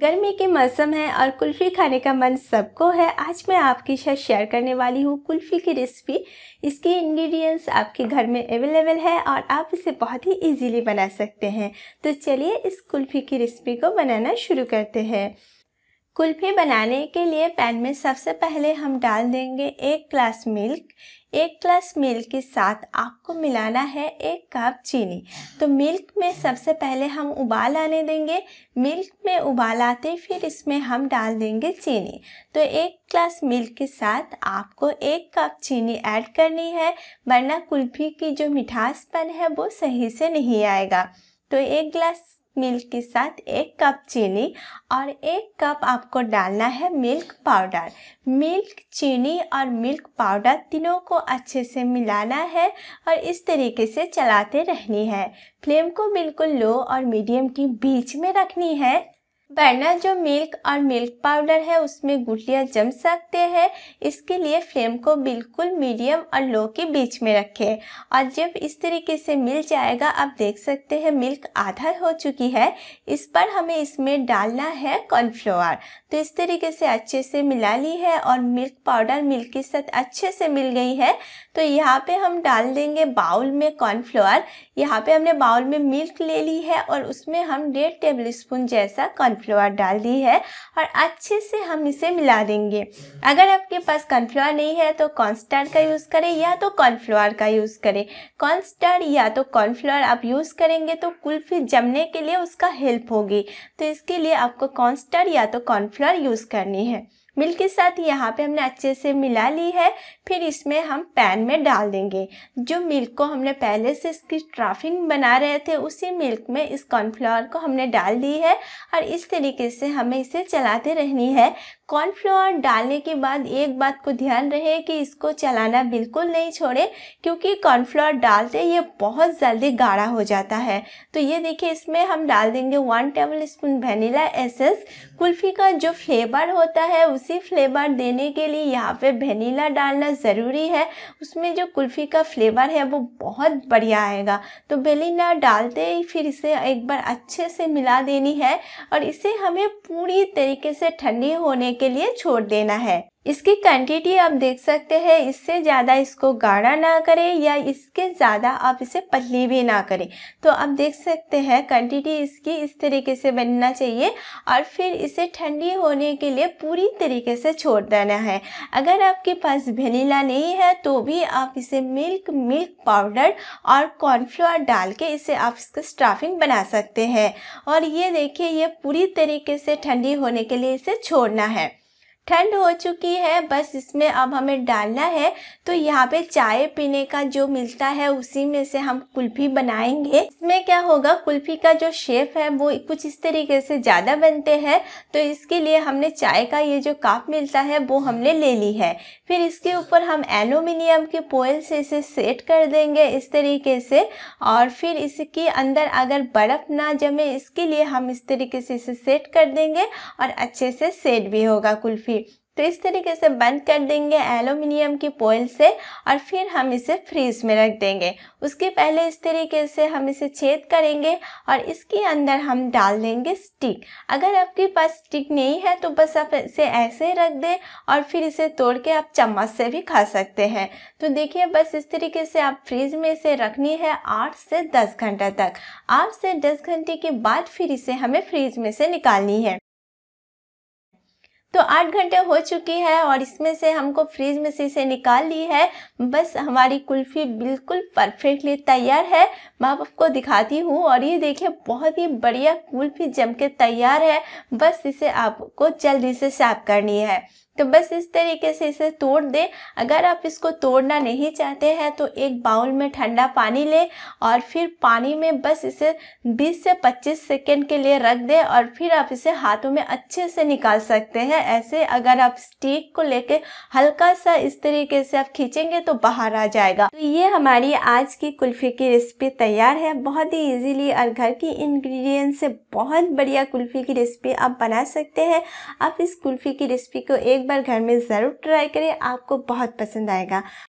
गर्मी के मौसम है और कुल्फ़ी खाने का मन सबको है आज मैं आपके साथ शेयर करने वाली हूँ कुल्फ़ी की रेसिपी इसके इंग्रेडिएंट्स आपके घर में अवेलेबल है और आप इसे बहुत ही इजीली बना सकते हैं तो चलिए इस कुल्फ़ी की रेसिपी को बनाना शुरू करते हैं कुल्फी बनाने के लिए पैन में सबसे पहले हम डाल देंगे एक ग्लास मिल्क एक ग्लास मिल्क के साथ आपको मिलाना है एक कप चीनी तो मिल्क में सबसे पहले हम उबाल आने देंगे मिल्क में उबाल आते फिर इसमें हम डाल देंगे चीनी तो एक ग्लास मिल्क के साथ आपको एक कप चीनी ऐड करनी है वरना कुल्फी की जो मिठासपन है वो सही से नहीं आएगा तो एक ग्लास मिल्क के साथ एक कप चीनी और एक कप आपको डालना है मिल्क पाउडर मिल्क चीनी और मिल्क पाउडर तीनों को अच्छे से मिलाना है और इस तरीके से चलाते रहनी है फ्लेम को बिल्कुल लो और मीडियम के बीच में रखनी है वरना जो मिल्क और मिल्क पाउडर है उसमें गुटलियाँ जम सकते हैं इसके लिए फ्लेम को बिल्कुल मीडियम और लो के बीच में रखें और जब इस तरीके से मिल जाएगा आप देख सकते हैं मिल्क आधा हो चुकी है इस पर हमें इसमें डालना है कॉर्नफ्लोअर तो इस तरीके से अच्छे से मिला ली है और मिल्क पाउडर मिल्क के साथ अच्छे से मिल गई है तो यहाँ पर हम डाल देंगे बाउल में कॉर्नफ्लोअर यहाँ पर हमने बाउल में मिल्क ले ली है और उसमें हम डेढ़ टेबल स्पून जैसा कॉर्नफ्लोर कॉर्नफ्लोर डाल दी है और अच्छे से हम इसे मिला देंगे अगर आपके पास कॉर्नफ्लोर नहीं है तो कॉर्नस्टार का यूज़ करें या तो कॉर्नफ्लोर का यूज़ करें कॉर्नस्टार या तो कॉर्नफ्लोर आप यूज़ करेंगे तो कुल्फी जमने के लिए उसका हेल्प होगी तो इसके लिए आपको कॉर्नस्टार या तो कॉर्नफ्लोर यूज़ करनी है मिल्क के साथ यहाँ पे हमने अच्छे से मिला ली है फिर इसमें हम पैन में डाल देंगे जो मिल्क को हमने पहले से इसकी ट्राफिंग बना रहे थे उसी मिल्क में इस कॉर्नफ्लावर को हमने डाल दी है और इस तरीके से हमें इसे चलाते रहनी है कॉर्नफ्लावर डालने के बाद एक बात को ध्यान रहे कि इसको चलाना बिल्कुल नहीं छोड़े क्योंकि कॉर्नफ्लावर डालते ये बहुत जल्दी गाढ़ा हो जाता है तो ये देखिए इसमें हम डाल देंगे one tablespoon vanilla essence kulfi का जो फ्लेवर होता है उस एक्सक्लूसिव फ्लेवर देने के लिए यहाँ पे वेनीला डालना ज़रूरी है उसमें जो कुल्फ़ी का फ्लेवर है वो बहुत बढ़िया आएगा तो वेनीला डालते ही फिर इसे एक बार अच्छे से मिला देनी है और इसे हमें पूरी तरीके से ठंडी होने के लिए छोड़ देना है इसकी क्वान्टिटी आप देख सकते हैं इससे ज़्यादा इसको गाढ़ा ना करें या इसके ज़्यादा आप इसे पतली भी ना करें तो आप देख सकते हैं क्वान्टिटी इसकी इस तरीके से बनना चाहिए और फिर इसे ठंडी होने के लिए पूरी तरीके से छोड़ देना है अगर आपके पास वनीला नहीं है तो भी आप इसे मिल्क मिल्क पाउडर और कॉर्नफ्लोर डाल के इसे आप इसका स्टाफिंग बना सकते हैं और ये देखिए ये पूरी तरीके से ठंडी होने के लिए इसे छोड़ना है ठंड हो चुकी है बस इसमें अब हमें डालना है तो यहाँ पे चाय पीने का जो मिलता है उसी में से हम कुल्फी बनाएंगे इसमें क्या होगा कुल्फी का जो शेप है वो कुछ इस तरीके से ज़्यादा बनते हैं तो इसके लिए हमने चाय का ये जो काप मिलता है वो हमने ले ली है फिर इसके ऊपर हम एलुमिनियम के पोयल से इसे सेट कर देंगे इस तरीके से और फिर इसके अंदर अगर बर्फ़ ना जमे इसके लिए हम इस तरीके से इसे सेट कर देंगे और अच्छे से सेट भी होगा कुल्फी भी तो इस तरीके से बंद कर देंगे एलोमिनियम की पोइल से और फिर हम इसे फ्रीज में रख देंगे उसके पहले इस तरीके से हम इसे छेद करेंगे और इसके अंदर हम डाल देंगे स्टिक अगर आपके पास स्टिक नहीं है तो बस आप इसे ऐसे रख दें और फिर इसे तोड़ के आप चम्मच से भी खा सकते हैं तो देखिए बस इस तरीके से आप फ्रीज में इसे रखनी है आठ से दस घंटा तक आठ से दस घंटे के बाद फिर इसे हमें फ्रीज में से निकालनी है तो आठ घंटे हो चुकी है और इसमें से हमको फ्रिज में से इसे निकाल ली है बस हमारी कुल्फ़ी बिल्कुल परफेक्टली तैयार है मैं आपको दिखाती हूँ और ये देखिए बहुत ही बढ़िया कुल्फ़ी जम के तैयार है बस इसे आपको जल्दी से साफ करनी है तो बस इस तरीके से इसे तोड़ दें अगर आप इसको तोड़ना नहीं चाहते हैं तो एक बाउल में ठंडा पानी लें और फिर पानी में बस इसे 20 से 25 सेकेंड के लिए रख दें और फिर आप इसे हाथों में अच्छे से निकाल सकते हैं ऐसे अगर आप स्टिक को लेके हल्का सा इस तरीके से आप खींचेंगे तो बाहर आ जाएगा तो ये हमारी आज की कुल्फी की रेसिपी तैयार है बहुत ही इजीली और घर की इंग्रेडिएंट से बहुत बढ़िया कुल्फी की रेसिपी आप बना सकते हैं आप इस कुल्फी की रेसिपी को एक बार घर में ज़रूर ट्राई करें आपको बहुत पसंद आएगा